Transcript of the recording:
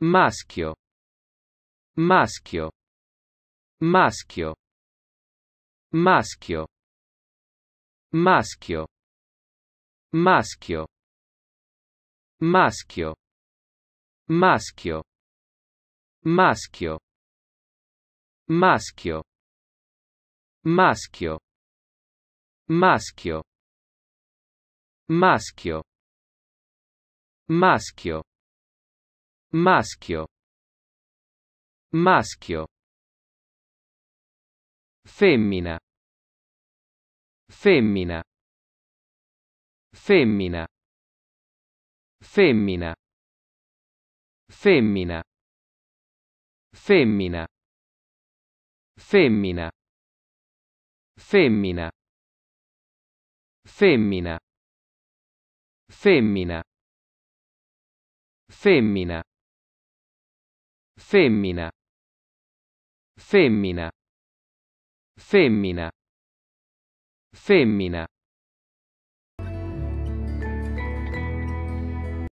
maschio maschio maschio maschio maschio maschio maschio maschio maschio maschio maschio maschio maschio maschio Maschio. Maschio. Femmina. Femmina. Femmina. Femmina. Femmina. Femmina. Femmina. Femmina. Femmina. Femmina. Femmina. Femmina. Femmina. Femmina. Femmina.